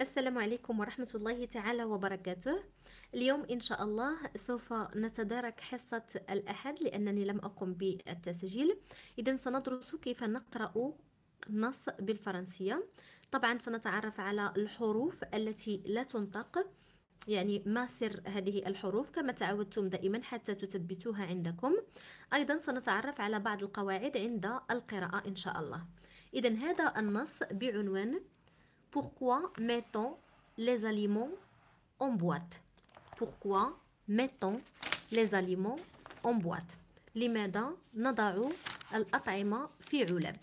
السلام عليكم ورحمة الله تعالى وبركاته اليوم إن شاء الله سوف نتدارك حصة الأحد لأنني لم أقم بالتسجيل إذا سندرس كيف نقرأ نص بالفرنسية طبعا سنتعرف على الحروف التي لا تنطق يعني ما سر هذه الحروف كما تعودتم دائما حتى تثبتوها عندكم أيضا سنتعرف على بعض القواعد عند القراءة إن شاء الله إذا هذا النص بعنوان pourquoi mettons les aliments en boîte pourquoi mettons les aliments en boîte لماذا نضع الأطعمة في علب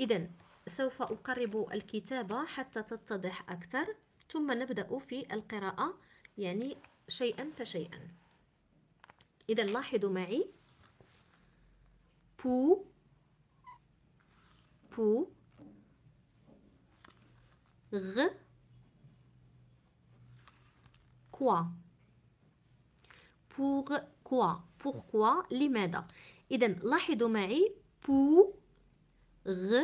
إذا سوف أقرب الكتابة حتى تتضح أكثر ثم نبدأ في القراءة يعني شيئا فشيئا إذا لاحظوا معي بو بو غ كوا بوغ كوا كوا لماذا اذا لاحظوا معي بو غ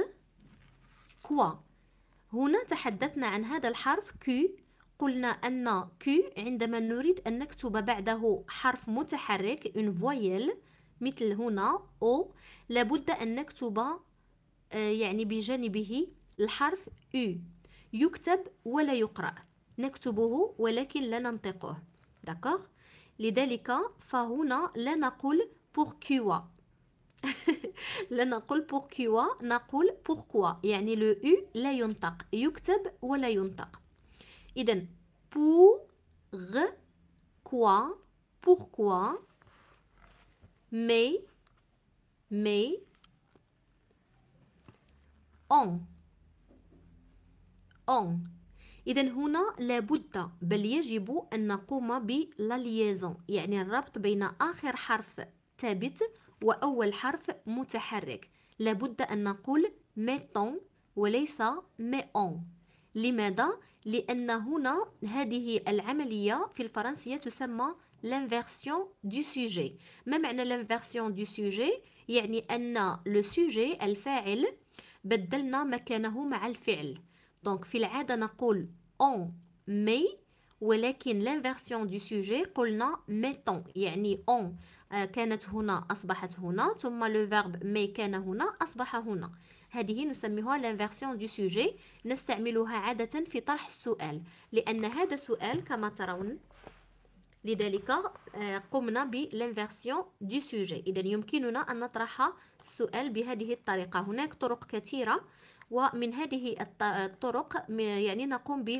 كوا هنا تحدثنا عن هذا الحرف كي قلنا ان كي عندما نريد ان نكتب بعده حرف متحرك اون فويل مثل هنا او لابد ان نكتب آه، يعني بجانبه الحرف U يكتب ولا يقرأ نكتبه ولكن لا ننطقه داكوغ لذلك فهنا لا نقول بوركوا لا نقول بوركوا نقول بوركوا يعني لو او لا ينطق يكتب ولا ينطق اذا بوغ كوا بوركوا مي مي اون on إذا هنا لابد بل يجب أن نقوم بلاليزون يعني الربط بين آخر حرف ثابت وأول حرف متحرك لابد أن نقول ميتون وليس mettons لماذا؟ لأن هنا هذه العملية في الفرنسية تسمى l'inversion du sujet ما معنى l'inversion du sujet؟ يعني أن لو سوجي الفاعل بدلنا مكانه مع الفعل دونك في العادة نقول on met ولكن لانفيرسيون دو سوجي قلنا ميتون يعني on آه، كانت هنا اصبحت هنا ثم لو فيرب مي كان هنا اصبح هنا هذه نسميها لانفيرسيون دو سوجي نستعملها عاده في طرح السؤال لان هذا سؤال كما ترون لذلك آه، قمنا بلانفيرسيون دو سوجي اذا يمكننا ان نطرح السؤال بهذه الطريقه هناك طرق كثيره Et minhè dihi at-torok, mais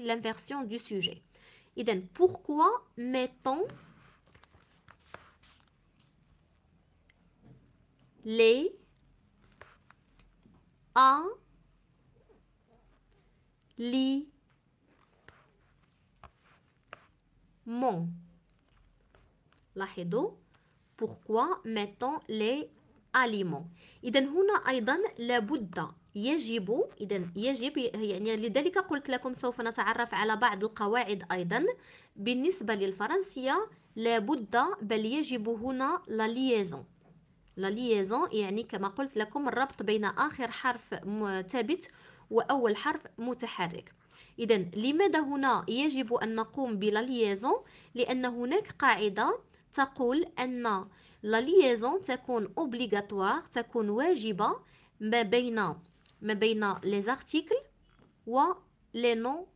l'inversion du sujet. iden pourquoi mettons les aliments. la he pourquoi mettons les aliments. iden huna aussi, le bouddha يجب إذا يجب يعني لذلك قلت لكم سوف نتعرف على بعض القواعد أيضا بالنسبة للفرنسية لابد بل يجب هنا لا ليزون لا ليزون يعني كما قلت لكم الربط بين آخر حرف ثابت وأول حرف متحرك إذا لماذا هنا يجب أن نقوم بلا ليزون لأن هناك قاعدة تقول أن لا ليزون تكون اوبليغاتوار تكون واجبة ما بين ما بين لي زارتيكل و لي نون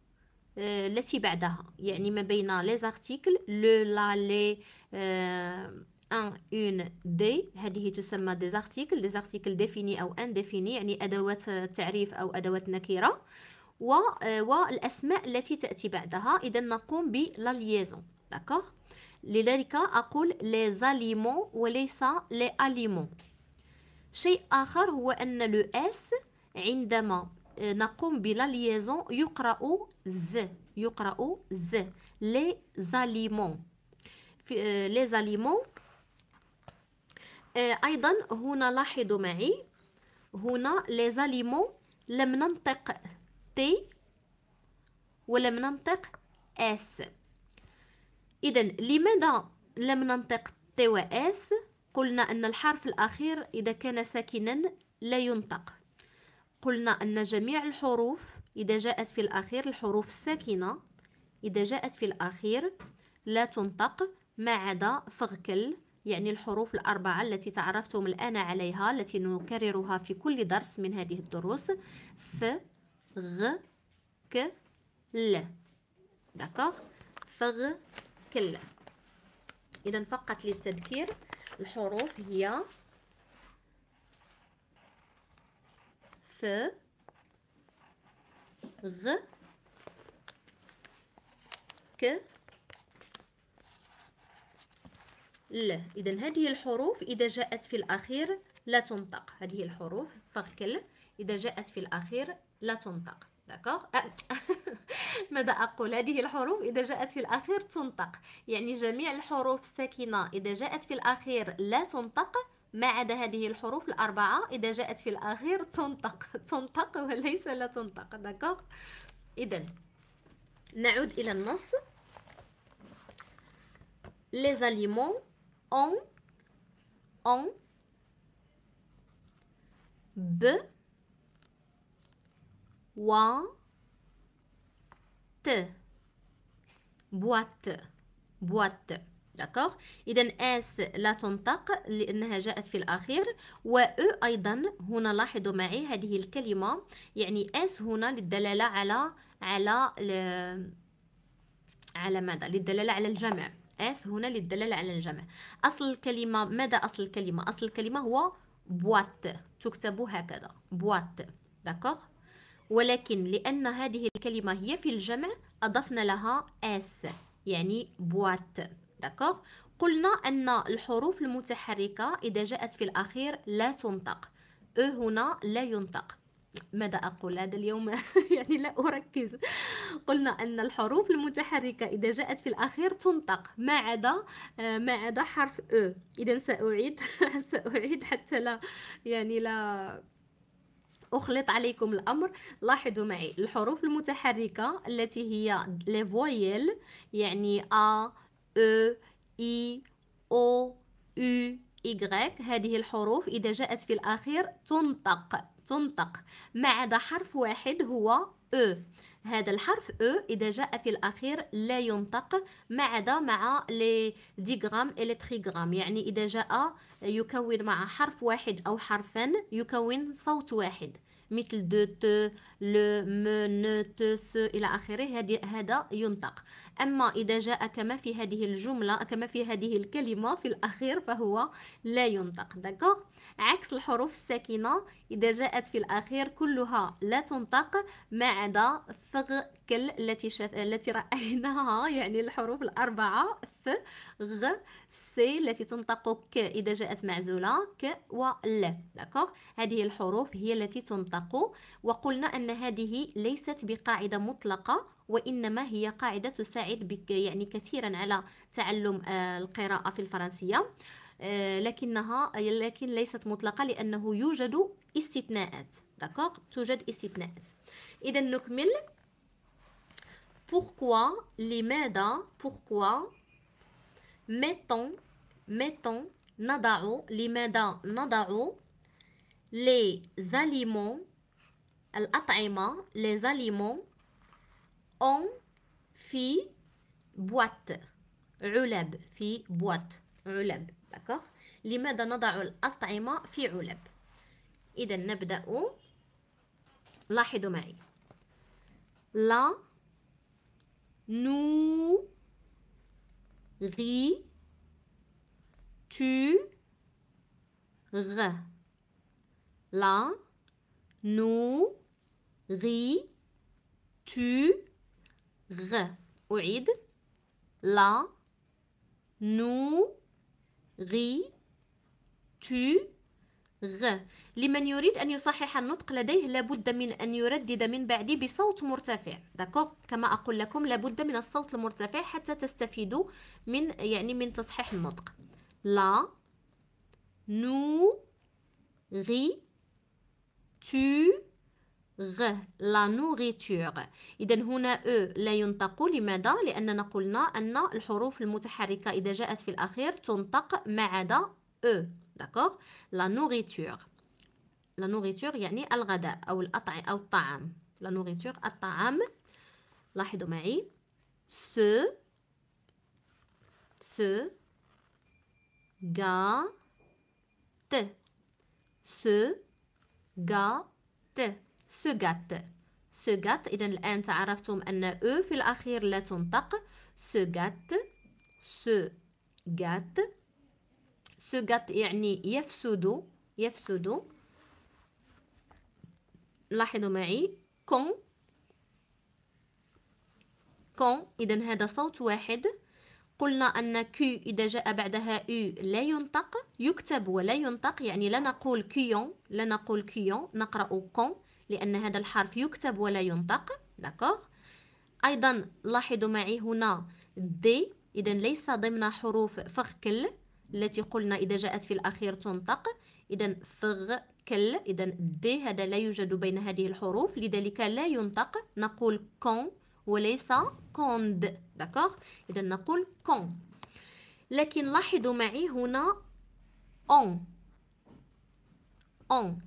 آه، التي بعدها يعني ما بين لي زارتيكل لو لا لي ان اون دي هذه تسمى دي زارتيكل دي زارتيكل ديفيني او ان ديفيني يعني ادوات تعريف او ادوات نكيره و آه، والاسماء التي تاتي بعدها اذا نقوم بلا ليزون داكوغ لذلك اقول لي زاليمون وليس لي اليمون شيء اخر هو ان لو اس عندما آه، نقوم بلا ليزون يقرأ ز يقرأ ز لي زاليمون لي زاليمون أيضا هنا لاحظوا معي هنا لي زاليمون لم ننطق تي ولم ننطق اس إذا لماذا لم ننطق تي و اس قلنا أن الحرف الأخير إذا كان ساكنا لا ينطق قلنا أن جميع الحروف إذا جاءت في الأخير الحروف الساكنة إذا جاءت في الأخير لا تنطق ما عدا فغكل يعني الحروف الأربعة التي تعرفتم الآن عليها التي نكررها في كل درس من هذه الدروس ف غ ك ل داكوغ فغ كل إذا فقط للتذكير الحروف هي ف غ ك ل اذا هذه الحروف اذا جاءت في الاخير لا تنطق هذه الحروف فغكل اذا جاءت في الاخير لا تنطق داكوغ آه. ماذا اقول هذه الحروف اذا جاءت في الاخير تنطق يعني جميع الحروف الساكنه اذا جاءت في الاخير لا تنطق ما عدا هذه الحروف الأربعة إذا جاءت في الأخير تنطق تنطق وليس لا تنطق داكوغ إذا نعود إلى النص les aliments أون ont be wa te boîte boîte داكوغ اذا اس لا تنطق لانها جاءت في الاخير و او e ايضا هنا لاحظوا معي هذه الكلمه يعني اس هنا للدلاله على على على ماذا للدلاله على الجمع اس هنا للدلاله على الجمع اصل الكلمه ماذا اصل الكلمه اصل الكلمه هو بوات تكتب هكذا بوات داكوغ ولكن لان هذه الكلمه هي في الجمع اضفنا لها اس يعني بوات داكوغ قلنا أن الحروف المتحركة إذا جاءت في الأخير لا تنطق أو هنا لا ينطق ماذا أقول هذا اليوم يعني لا أركز قلنا أن الحروف المتحركة إذا جاءت في الأخير تنطق ما عدا آه، ما عدا حرف أو إذا سأعيد سأعيد حتى لا يعني لا أخلط عليكم الأمر لاحظوا معي الحروف المتحركة التي هي لي فويل يعني أ E, إي أو U, Y هذه الحروف إذا جاءت في الأخير تنطق تنطق ما عدا حرف واحد هو E هذا الحرف E إذا جاء في الأخير لا ينطق ما عدا مع لي ديغرام إلي تريغرام يعني إذا جاء يكون مع حرف واحد أو حرفا يكون صوت واحد مثل دو تو لو مو نو تو سو إلى آخره هذا ينطق أما إذا جاء كما في هذه الجملة كما في هذه الكلمة في الأخير فهو لا ينطق داكوغ عكس الحروف الساكنة إذا جاءت في الأخير كلها لا تنطق ما عدا فغ كل التي شف... التي رأيناها يعني الحروف الأربعة ف غ سي التي تنطق ك إذا جاءت معزولة ك و ل داكوغ هذه الحروف هي التي تنطق وقلنا أن هذه ليست بقاعدة مطلقة وإنما هي قاعدة تساعد بك يعني كثيرا على تعلم آه، القراءة في الفرنسية آه، لكنها لكن ليست مطلقة لأنه يوجد استثناءات داكوغ توجد استثناءات إذا نكمل pourquoi لماذا pourquoi mettons mettons نضع لماذا نضع les aliments الأطعمة les aliments اون في بوات علب في بوات علب داكوغ لماذا نضع الأطعمة في علب إذا نبدأ لاحظوا معي لا نو ri تو غ لا نو ri تو غ أعيد لا نو غي تو غ لمن يريد أن يصحح النطق لديه لابد من أن يردد من بعدي بصوت مرتفع داكوغ كما أقول لكم لابد من الصوت المرتفع حتى تستفيدوا من يعني من تصحيح النطق لا نو غي تو غ لا نوغيتور اذا هنا او لا ينطق لماذا لاننا قلنا ان الحروف المتحركه اذا جاءت في الاخير تنطق ما عدا او داكوغ لا نوغيتور لا نوغيتور يعني الغداء او الاطعم او الطعام لا نوغيتور الطعام لاحظوا معي سو سو غا ت سو غا ت سجات سجات إذا الآن تعرفتم أن أو في الأخير لا تنطق سجات سجات سجات يعني يفسد يفسد لاحظوا معي كون كون إذا هذا صوت واحد قلنا أن كي إذا جاء بعدها أو لا ينطق يكتب ولا ينطق يعني لا نقول كيون لا نقول كيون نقرأ كون لأن هذا الحرف يكتب ولا ينطق داكوغ أيضا لاحظوا معي هنا دي إذا ليس ضمن حروف فغكل التي قلنا إذا جاءت في الأخير تنطق إذا فغكل إذا دي هذا لا يوجد بين هذه الحروف لذلك لا ينطق نقول كون وليس كوند داكوغ إذا نقول كون لكن لاحظوا معي هنا اون اون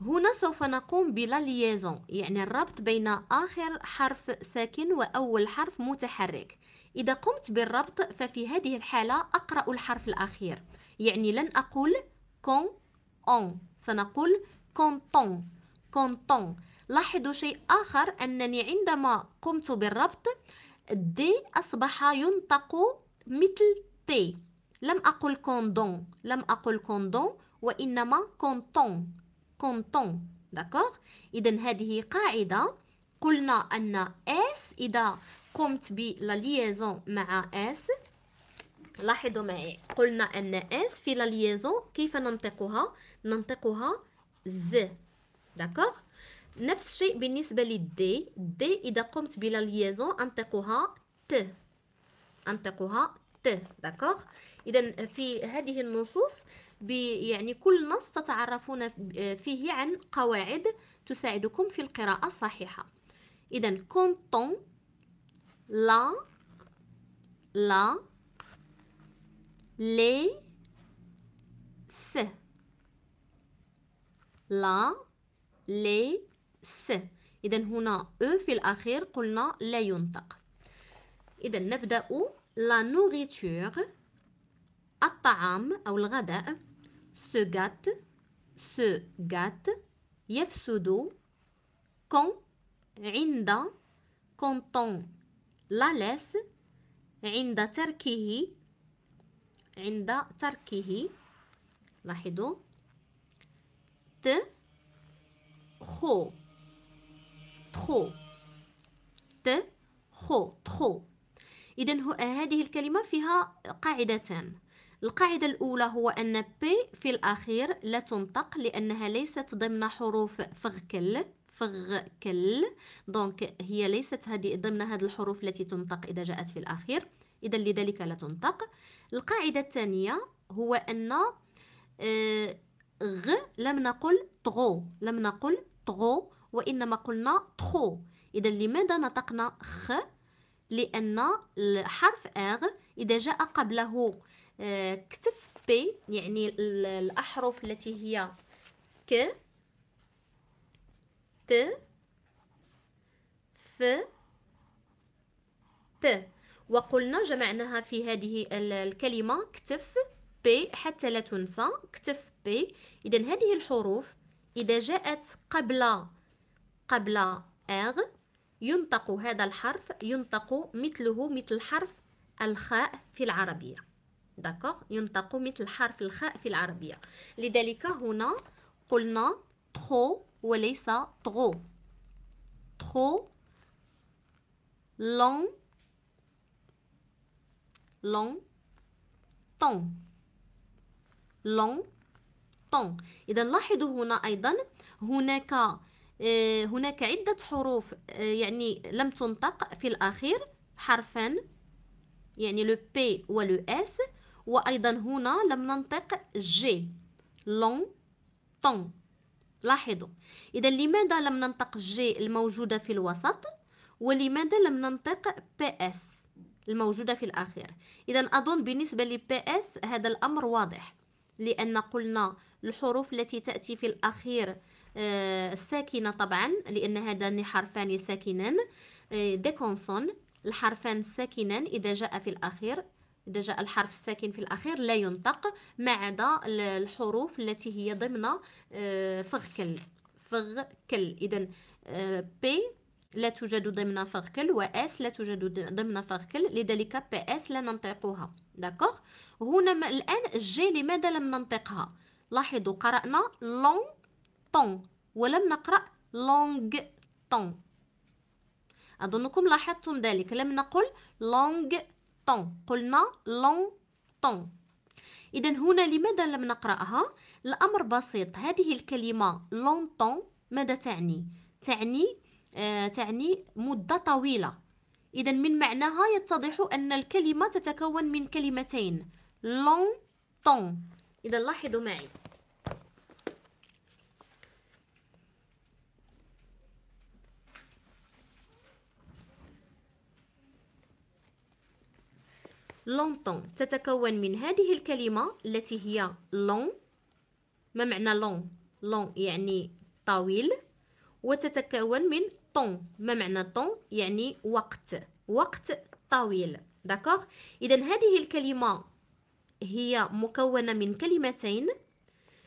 هنا سوف نقوم بلا ليزون يعني الربط بين آخر حرف ساكن وأول حرف متحرك إذا قمت بالربط ففي هذه الحالة أقرأ الحرف الأخير يعني لن أقول كون أون سنقول كونتون كونتون لاحظوا شيء آخر أنني عندما قمت بالربط دي أصبح ينطق مثل تي لم أقل كوندون لم أقل كوندون وإنما كونتون كونتون داكوغ اذا هذه قاعده قلنا ان اس اذا قمت بلا ليزون مع اس لاحظوا معي قلنا ان اس في لا ليزون كيف ننطقها ننطقها ز داكوغ نفس الشيء بالنسبه للدي دي اذا قمت بلا ليزون انطقها ت انطقها ت داكوغ اذا في هذه النصوص يعني كل نص تتعرفون فيه عن قواعد تساعدكم في القراءة الصحيحة إذا كونطون لا لا لي س لا لي س إذا هنا أو في الأخير قلنا لا ينطق إذا نبدأ لا nourriture الطعام أو الغداء se gâte se gâte يفسد quand عند quand لالس laisse عند تركه عند تركه لاحظوا ت خو تخو ت خو تخو إذن هذه الكلمة فيها قاعدتان القاعدة الأولى هو أن بي في الأخير لا تنطق لأنها ليست ضمن حروف فغكل فغكل دونك هي ليست هذه ضمن هذه الحروف التي تنطق إذا جاءت في الأخير إذا لذلك لا تنطق القاعدة الثانية هو أن آه، غ لم نقل طغو لم نقل طغو وإنما قلنا تخو إذا لماذا نطقنا خ لأن الحرف آغ إذا جاء قبله آه، كتف بي يعني الأحرف التي هي ك ت ف ب وقلنا جمعناها في هذه الكلمة كتف بي حتى لا تنسى كتف بي إذا هذه الحروف إذا جاءت قبل قبل اغ ينطق هذا الحرف ينطق مثله مثل حرف الخاء في العربية داكوغ ينطق مثل حرف الخاء في العربية لذلك هنا قلنا تخو وليس طغو تخو لون لون طون لون طون إذا لاحظوا هنا أيضا هناك آه، هناك عدة حروف آه، يعني لم تنطق في الأخير حرفان يعني لو بي ولو اس وأيضا هنا لم ننطق جي لون طون لاحظوا إذا لماذا لم ننطق جي الموجودة في الوسط ولماذا لم ننطق بي اس الموجودة في الأخير إذا أظن بالنسبة لبي اس هذا الأمر واضح لأن قلنا الحروف التي تأتي في الأخير آه، ساكنة طبعا لأن هذان حرفان ساكنان آه، ديكونسون الحرفان ساكنان إذا جاء في الأخير إذا جاء الحرف الساكن في الأخير لا ينطق ما عدا الحروف التي هي ضمن آه، فغكل فغكل إذا آه، بي لا توجد ضمن فغكل وإس لا توجد ضمن فغكل لذلك بي إس لا ننطقها داكوغ هنا الآن جي لماذا لم ننطقها لاحظوا قرأنا لونغ طون ولم نقرأ لونغ طون أظنكم لاحظتم ذلك لم نقل لونغ طون قلنا لون طون إذا هنا لماذا لم نقرأها؟ الأمر بسيط هذه الكلمة لون طون ماذا تعني؟ تعني آه تعني مدة طويلة إذا من معناها يتضح أن الكلمة تتكون من كلمتين لون طون إذا لاحظوا معي لونطون تتكون من هذه الكلمة التي هي لون ما معنى لون لون يعني طويل وتتكون من طون ما معنى طون يعني وقت وقت طويل داكوغ اذا هذه الكلمة هي مكونة من كلمتين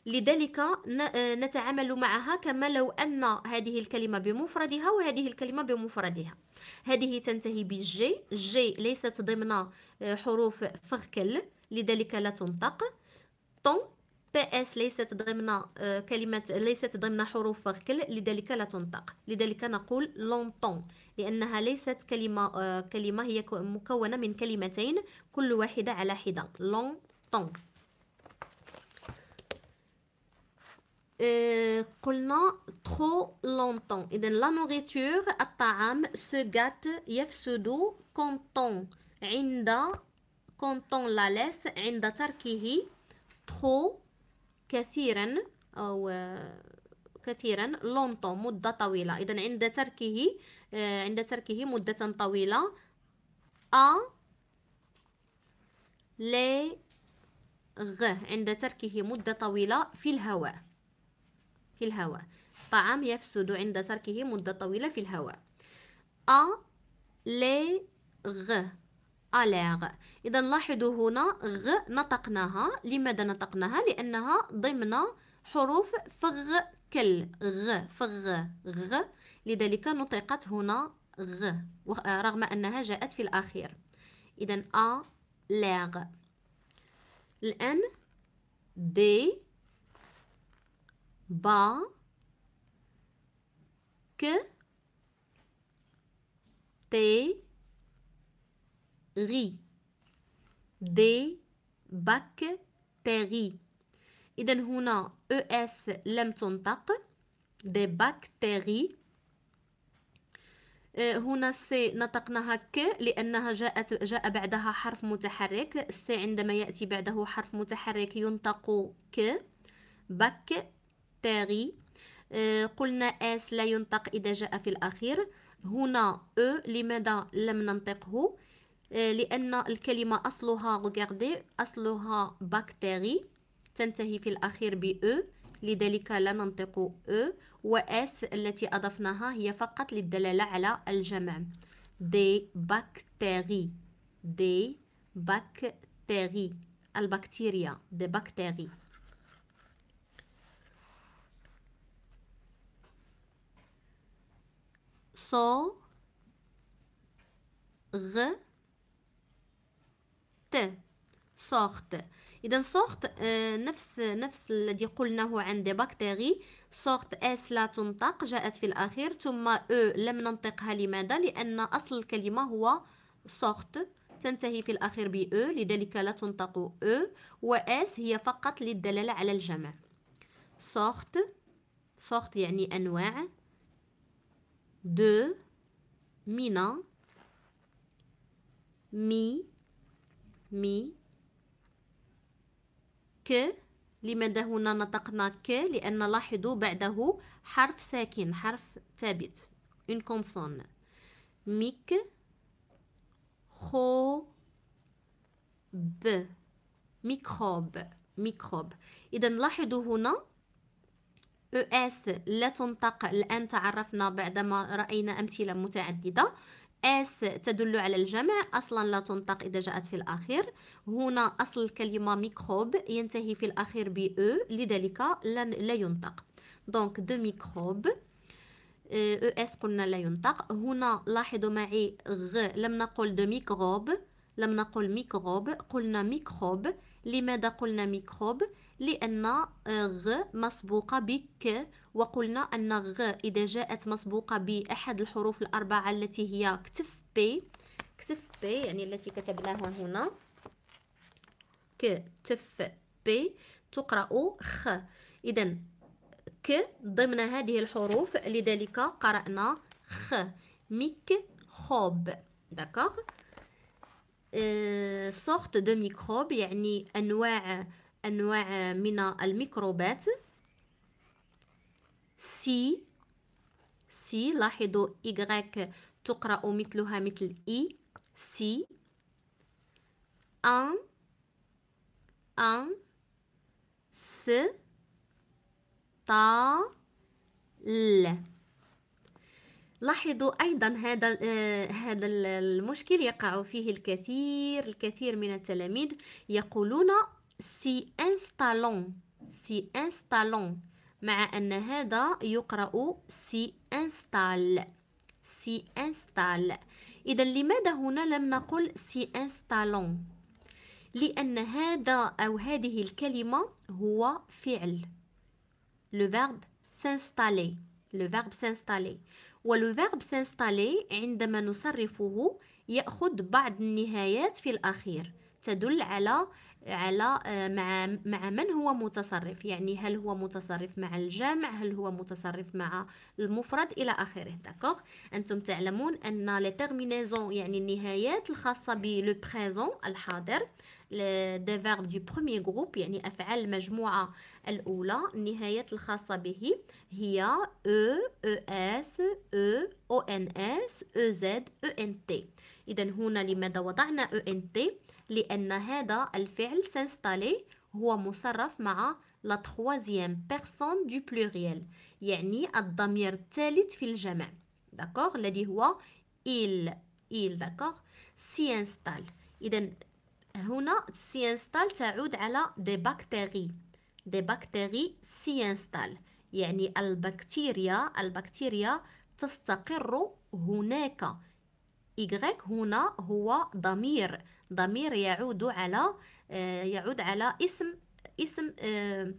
لذلك آه، نتعامل معها كما لو أن هذه الكلمة بمفردها وهذه الكلمة بمفردها هذه تنتهي بالجي جي ليست ضمن آه، حروف فغكل لذلك لا تنطق طن بي اس ليست ضمن آه، كلمة ليست ضمن حروف فغكل لذلك لا تنطق لذلك نقول لونطون لأنها ليست كلمة كلمة هي مكونة من كلمتين كل واحدة على حدة لونطون Euh, قلنا ترو لونتون اذا لا نوريتور الطعام سغات يفسد كونتون عند كونتون لا ليس عند تركه ترو كثيرا او كثيرا لونتون مدة طويلة اذا عند تركه آه، عند تركه مدة طويلة أ لي غ عند تركه مدة طويلة في الهواء في الهواء الطعام يفسد عند تركه مدة طويلة في الهواء أ أليغ ألاغ إذا لاحظوا هنا غ نطقناها لماذا نطقناها لأنها ضمن حروف فغ كل غ فغ غ لذلك نطقت هنا غ رغم أنها جاءت في الأخير إذا ألاغ الآن دي با ك تي غي دي باك غي إذا هنا أو e اس لم تنطق دي باك تيغي أه، هنا سي نطقناها ك لأنها جاءت جاء بعدها حرف متحرك سي عندما يأتي بعده حرف متحرك ينطق ك بك تاغي آه، قلنا اس لا ينطق إذا جاء في الأخير هنا او لماذا لم ننطقه آه، لأن الكلمة أصلها غوغاردي أصلها بكتيري تنتهي في الأخير ب او لذلك لا ننطق او واس التي أضفناها هي فقط للدلالة على الجمع دي بكتيري دي بكتيري البكتيريا دي بكتيري صو غ ت صغت اذا صغت آه، نفس نفس الذي قلناه عند بكتيري صغت اس لا تنطق جاءت في الاخير ثم او لم ننطقها لماذا لان اصل الكلمه هو صغت تنتهي في الاخير ب او لذلك لا تنطق او واس هي فقط للدلاله على الجمع صغت صغت يعني انواع de mina mi مي ك لماذا هنا نطقنا ك لأن لاحظوا بعده حرف ساكن حرف ثابت اون كونسون ميك خو ب ميكروب ميكروب إذا لاحظوا هنا اس e لا تنطق الآن تعرفنا بعدما رأينا أمثلة متعددة اس تدل على الجمع أصلا لا تنطق إذا جاءت في الأخير هنا أصل الكلمة ميكروب ينتهي في الأخير ب -E لذلك لا ينطق دونك دو ميكروب او اس قلنا لا ينطق هنا لاحظوا معي غ لم نقل دو ميكروب لم نقل ميكروب قلنا ميكروب لماذا قلنا ميكروب لأن آه، غ مسبوقة بك وقلنا أن غ إذا جاءت مسبوقة بأحد الحروف الأربعة التي هي كتف بي كتف بي يعني التي كتبناها هنا كتف بي تقرأ خ إذا ك ضمن هذه الحروف لذلك قرأنا خ ميك خوب داكوغ أه سورت دو ميكروب يعني أنواع أنواع من الميكروبات سي سي لاحظوا إغاك تقرأ مثلها مثل إي e. سي أن أن س ط ل لاحظوا ايضا هذا آه هذا المشكل يقع فيه الكثير الكثير من التلاميذ يقولون سي انستالون سي انستالون مع أن هذا يقرأ سي انستال سي انستال إذا لماذا هنا لم نقل سي انستالون لأن هذا أو هذه الكلمة هو فعل لو فيرب سانستالي لو فيرب سانستالي ولو فيرب سانستالي عندما نصرفه يأخذ بعض النهايات في الأخير تدل على على آه، مع مع من هو متصرف يعني هل هو متصرف مع الجمع هل هو متصرف مع المفرد الى اخره داكوغ انتم تعلمون ان لي تيرمينيزون يعني النهايات الخاصه بلو بريزون الحاضر دي فيرب دو برومي جروب يعني افعال المجموعه الاولى النهايات الخاصه به هي او او اس او او ان اس او زد او ان تي اذا هنا لماذا وضعنا او ان تي لأن هذا الفعل سانستالي هو مصرف مع لا تخوازيام personne دو pluriel يعني الضمير الثالث في الجمع داكوغ الذي هو إيل إيل داكوغ سي انستال إذا هنا سي انستال تعود على دي بكتيري دي بكتيري سي انستال يعني البكتيريا البكتيريا تستقر هناك إيغريك هنا هو ضمير ضمير يعود على آه، يعود على اسم اسم آه،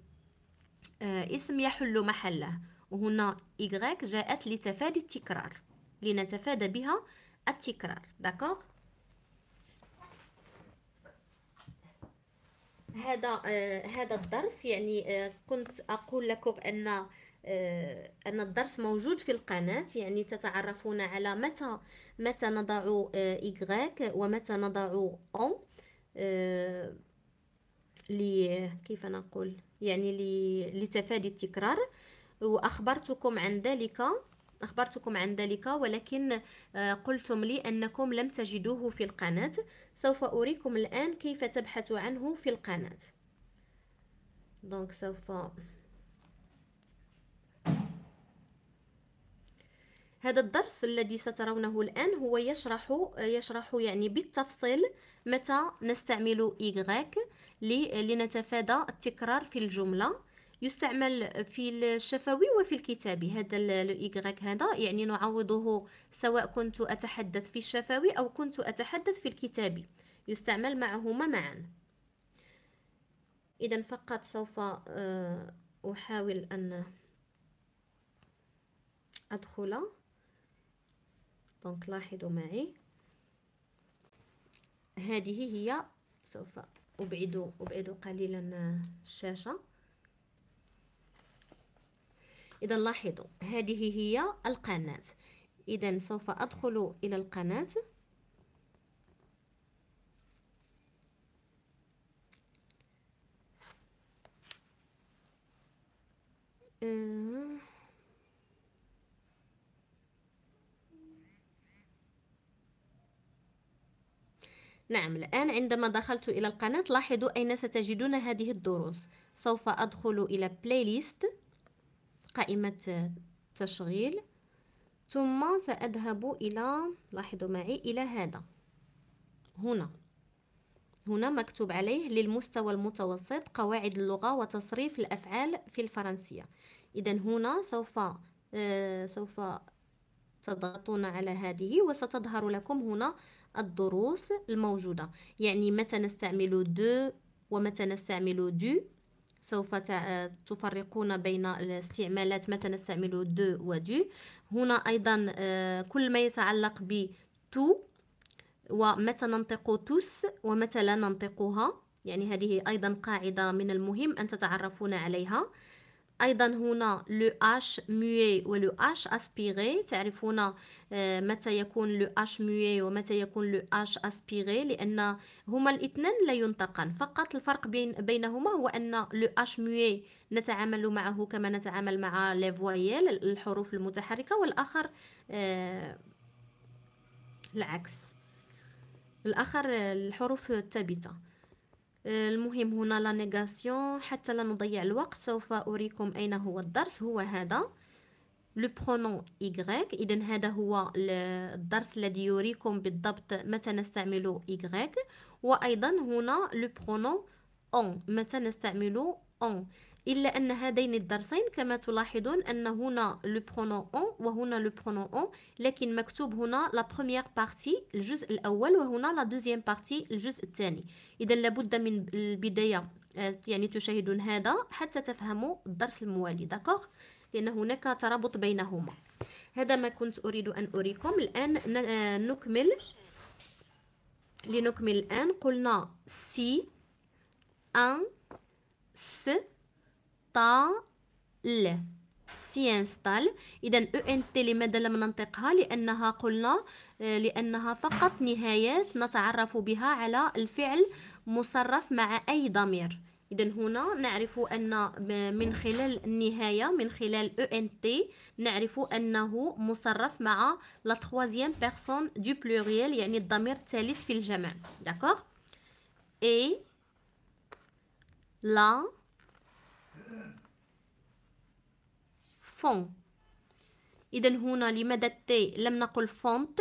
آه، اسم يحل محله وهنا y جاءت لتفادي التكرار لنتفادى بها التكرار داكوغ هذا هذا الدرس يعني كنت اقول لكم ان آه، أن الدرس موجود في القناة يعني تتعرفون على متى متى نضع ايغريك آه، ومتى نضع أو آه، لي كيف نقول يعني لي لتفادي التكرار وأخبرتكم عن ذلك أخبرتكم عن ذلك ولكن قلتم لي أنكم لم تجدوه في القناة سوف أريكم الآن كيف تبحثوا عنه في القناة دونك سوف هذا الدرس الذي سترونه الآن هو يشرح يشرح يعني بالتفصيل متى نستعمل y لنتفادى التكرار في الجملة يستعمل في الشفوي وفي الكتابي هذا الإيغريك هذا يعني نعوضه سواء كنت أتحدث في الشفوي أو كنت أتحدث في الكتابي يستعمل معهما معا إذا فقط سوف آه، أحاول أن أدخل دونك لاحظوا معي هذه هي سوف أبعد أبعد قليلا الشاشة إذا لاحظوا هذه هي القناة إذا سوف أدخل إلى القناة آه. نعم الآن عندما دخلت إلى القناة لاحظوا أين ستجدون هذه الدروس سوف أدخل إلى بلاي ليست قائمة تشغيل ثم سأذهب إلى لاحظوا معي إلى هذا هنا هنا مكتوب عليه للمستوى المتوسط قواعد اللغة وتصريف الأفعال في الفرنسية إذا هنا سوف آه سوف تضغطون على هذه وستظهر لكم هنا الدروس الموجودة يعني متى نستعمل دو ومتى نستعمل دو سوف تفرقون بين الاستعمالات متى نستعمل دو ودو هنا أيضا آه، كل ما يتعلق ب تو ومتى ننطق توس ومتى لا ننطقها يعني هذه أيضا قاعدة من المهم أن تتعرفون عليها ايضا هنا لو اش muet ولو اش اسبيري تعرفون آه، متى يكون لو اش muet ومتى يكون لو اش اسبيري لان هما الاثنان لا ينطقان فقط الفرق بين بينهما هو ان لو اش muet نتعامل معه كما نتعامل مع لي فوايل الحروف المتحركه والاخر آه، العكس الاخر آه، الحروف الثابته المهم هنا لا نيغاسيون حتى لا نضيع الوقت سوف أريكم أين هو الدرس هو هذا لو برونون إيغريك إذا هذا هو الدرس الذي يريكم بالضبط متى نستعمل إيغريك وأيضا هنا لو برونون أون متى نستعمل أون إلا أن هذين الدرسين كما تلاحظون أن هنا لو برونون أون وهنا لو برونون أون لكن مكتوب هنا لا بروميير بارتي الجزء الأول وهنا لا دوزيام بارتي الجزء الثاني إذا لابد من البداية آه، يعني تشاهدون هذا حتى تفهموا الدرس الموالي داكوغ لأن هناك ترابط بينهما هذا ما كنت أريد أن أريكم الآن آه، نكمل لنكمل الآن قلنا سي أن س طال سينستال اذا او ان تي لماذا لم ننطقها لانها قلنا آه، لانها فقط نهايات نتعرف بها على الفعل مصرف مع اي ضمير اذا هنا نعرف ان من خلال النهايه من خلال او ان تي نعرف انه مصرف مع لا ترويزيام بيرسون دو بلوريال يعني الضمير الثالث في الجمع داكوغ اي لا فون إذا هنا لماذا تي لم نقل فونت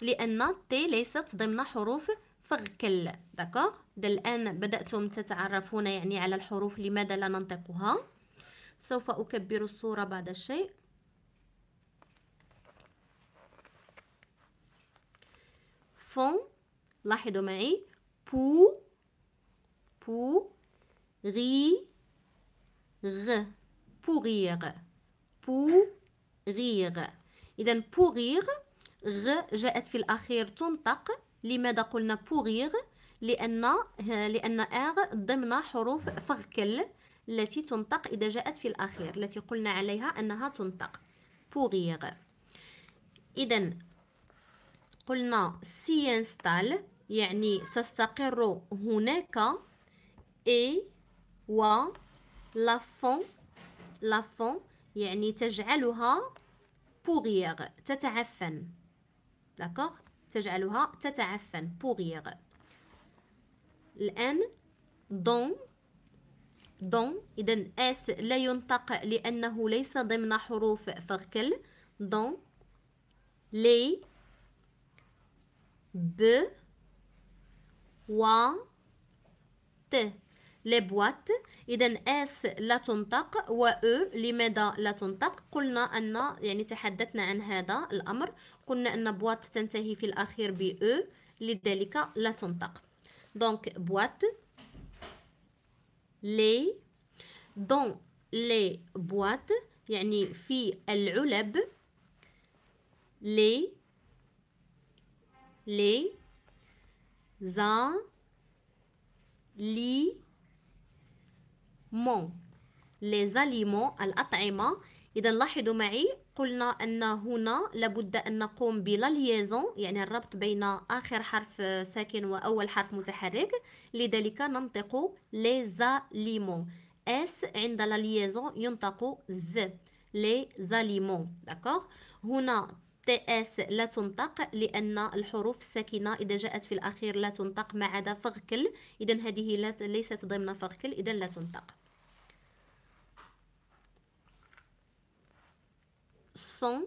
لأن تي ليست ضمن حروف فغكل داكوغ إذا الآن بدأتم تتعرفون يعني على الحروف لماذا لا ننطقها سوف أكبر الصورة بعد الشيء فون لاحظوا معي بو بو غي غ بوغيغ بوغيغ إذا بوغيغ غ جاءت في الأخير تنطق لماذا قلنا بوغيغ لأن لأن آغ ضمن حروف فغكل التي تنطق إذا جاءت في الأخير التي قلنا عليها أنها تنطق بوغيغ إذا قلنا سي انستال يعني تستقر هناك اي و لافون لافون يعني تجعلها بوغيغ تتعفن داكوغ تجعلها تتعفن بوغيغ الآن دون دون إذا اس لا ينطق لأنه ليس ضمن حروف فغكل دون لي ب و ت لي بواط اذا اس لا تنطق و او e لماذا لا تنطق قلنا ان يعني تحدثنا عن هذا الامر قلنا ان بواط تنتهي في الاخير ب او e، لذلك لا تنطق دونك بواط لي دون لي بواط يعني في العلب لي لي زا لي مون لي زاليمون الأطعمة إذا لاحظوا معي قلنا أن هنا لابد أن نقوم بلا ليزون يعني الربط بين آخر حرف ساكن وأول حرف متحرك لذلك ننطق لي زاليمون اس عند لا ليزون ينطق ز لي زاليمون داكوغ هنا تي اس لا تنطق لان الحروف الساكنه اذا جاءت في الاخير لا تنطق ما عدا فغكل اذا هذه ليست ضمن فغكل اذا لا تنطق صن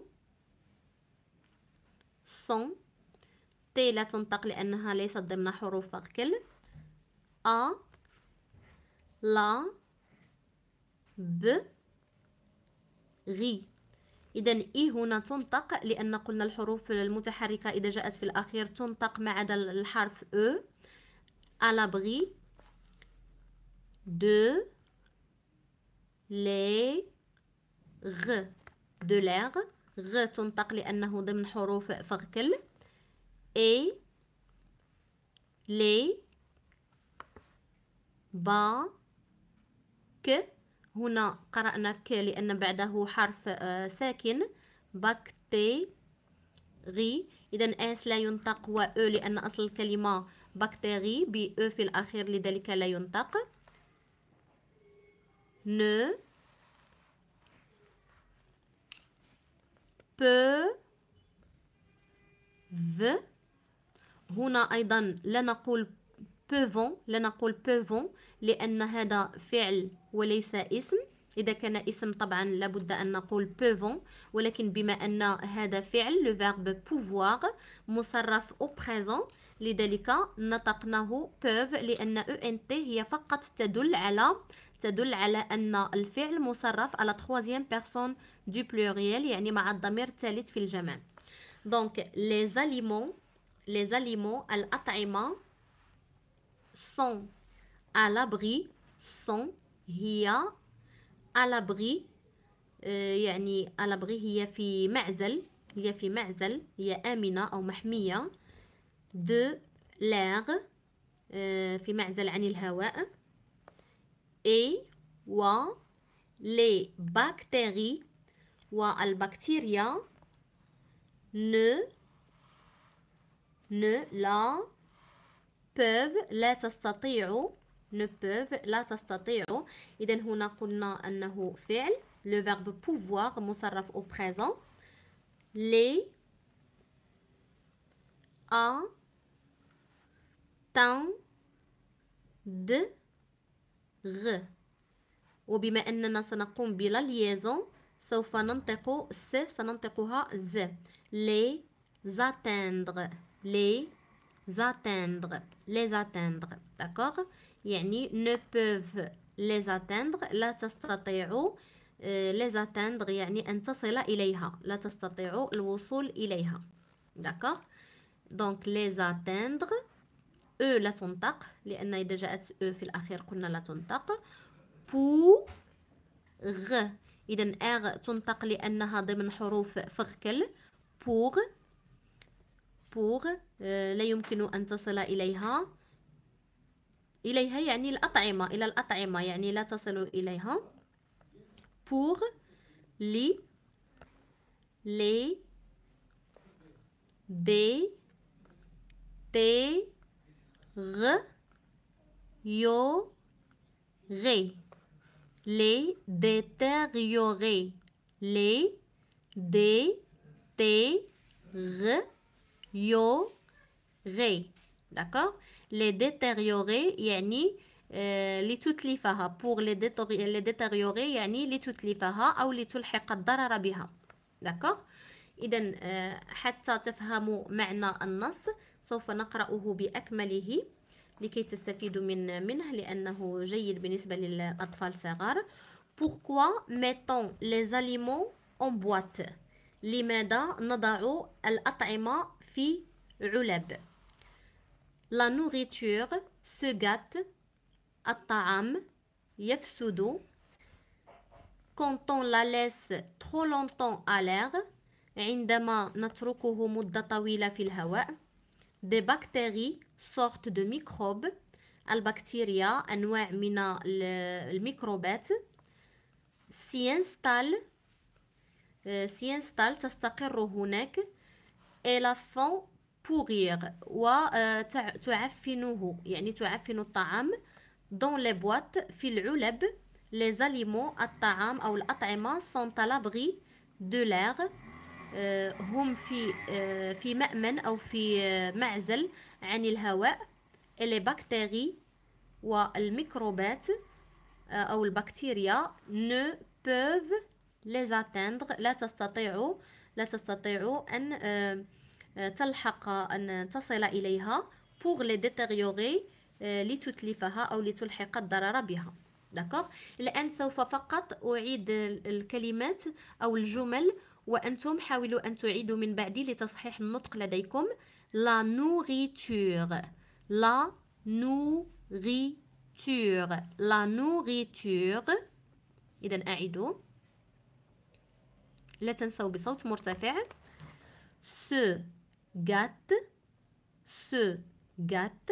صن تي لا تنطق لأنها ليست ضمن حروف فغكل أ لا ب غي إذا إي هنا تنطق لأن قلنا الحروف المتحركة إذا جاءت في الأخير تنطق ما عدا الحرف أو ألا بغي دو لي غ دو لاغ غ تنطق لأنه ضمن حروف فغكل اي لي با ك هنا قرأنا ك لأن بعده حرف آه، ساكن بكتي غي إذا اس لا ينطق و أو e لأن أصل الكلمة بكتيري بأو e في الأخير لذلك لا ينطق ن peu the هنا أيضا لا نقول peuvent لا نقول peuvent لأن هذا فعل وليس اسم إذا كان اسم طبعا لابد أن نقول peuvent ولكن بما أن هذا فعل le verbe pouvoir مصرف au présent لذلك نطقناه peuvent لأن تي e هي فقط تدل على تدل على أن الفعل مصرف على تخوازيام بيرسون دو بلوريال يعني مع الضمير الثالث في الجمع دونك لي زاليمون لي الأطعمة سون à l'abri sont هي à l'abri آه، يعني à l'abri هي في معزل هي في معزل هي آمنة أو محمية de l'air آه، في معزل عن الهواء et wa les bactéries wa al bacteria ne ne la peuvent la تستطيعوا ne peuvent la تستطيعوا اذا هنا قلنا أنه فعل le verbe pouvoir مصرف au présent les a temps de غ وبما أننا سنقوم بلا ليزون سوف ننطق س سننطقها ز لي زاتندغ لي زاتندغ لي زاتندغ داكوغ يعني نو بوف لي زاتندغ لا تستطيع لي زاتندغ يعني أن تصل إليها لا تستطيع الوصول إليها داكوغ دونك لي زاتندغ او لا تنطق لان اذا جاءت او في الاخير قلنا لا تنطق بو غ اذا اغ تنطق لانها ضمن حروف فغكل بوغ بوغ لا يمكن ان تصل اليها اليها يعني الاطعمه الى الاطعمه يعني لا تصل اليها بوغ لي لي دي تي غ يو غي لي دي تي غي لي دي تي غ يو غي داكور لي ديتيريوري يعني لي تتلفها بور لي ديتيريوري يعني لي تتلفها او لي تلحق الضرر بها داكور اذا حتى تفهموا معنى النص سوف نقرأه بأكمله لكي تستفيدوا من منه لأنه جيد بالنسبة للأطفال الصغار Pourquoi mettons les aliments en boîte لماذا نضع الأطعمة في علب La nourriture se gâte الطعام يفسد quand on la laisse trop longtemps à l'air عندما نتركه مدة طويلة في الهواء des bactéries sorte de microbes البكتيريا أنواع من الميكروبات s'installe s'installe تستقر هناك et la font pourrir وتعفنه يعني تعفن الطعام dans les boîtes في العلب les aliments الطعام أو الأطعمة sont à l'abri de l'air آه، هم في آه، في مأمن أو في آه، معزل عن الهواء بكتيري والميكروبات أو البكتيريا نو بوف les atteindre لا تستطيع لا تستطيع أن تلحق أن تصل إليها pour les détériorer لتتلفها أو لتلحق الضرر بها داكوغ الآن سوف فقط أعيد الكلمات أو الجمل وأنتم حاولوا أن تعيدوا من بعدي لتصحيح النطق لديكم لا nourriture لا nourriture لا nourriture إذا أعيدوا لا تنسوا بصوت مرتفع س س جات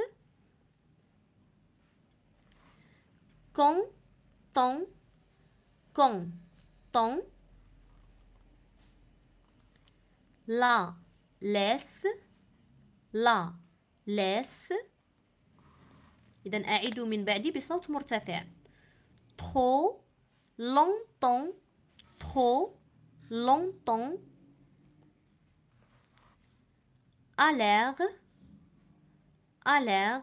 كون gâte كون content la, less la, less إذا أعيد من بعدي بصوت مرتفع trop longtemps trop longtemps à l'air à l'air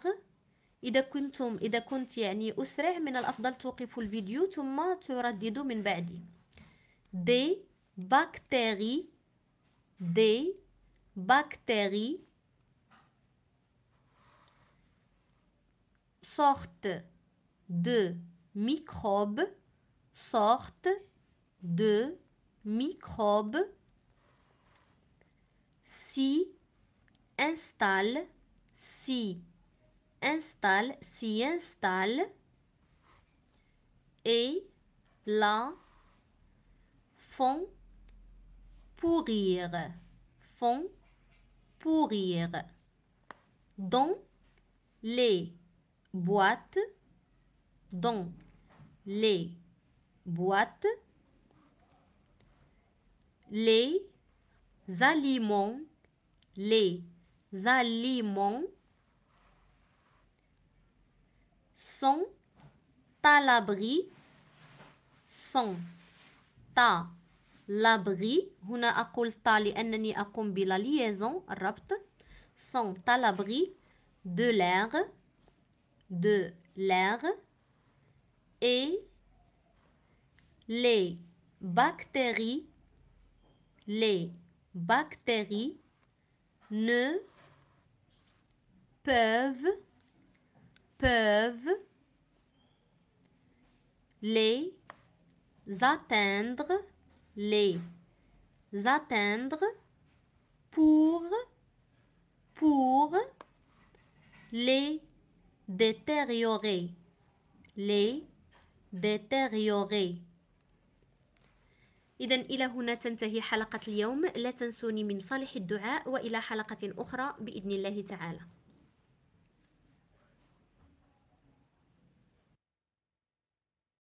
إذا كنتم إذا كنت يعني أسرع من الأفضل توقفوا الفيديو ثم ترددوا من بعدي دي باكتيري des bactéries sortent de microbes sortent de microbes si installent si installent s'y installent et la font pourrir, font pourrir. Dans les boîtes, dans les boîtes, les aliments, les aliments sont à l'abri, sont à l'abri, هنا أقول طالي أنني la liaison sont à l'abri de l'air de l'air et les bactéries les bactéries ne peuvent peuvent les atteindre les atteindre pour pour les détériorer les détériorer إذا إلى هنا تنتهي حلقة اليوم لا تنسوني من صالح الدعاء وإلى حلقة أخرى بإذن الله تعالى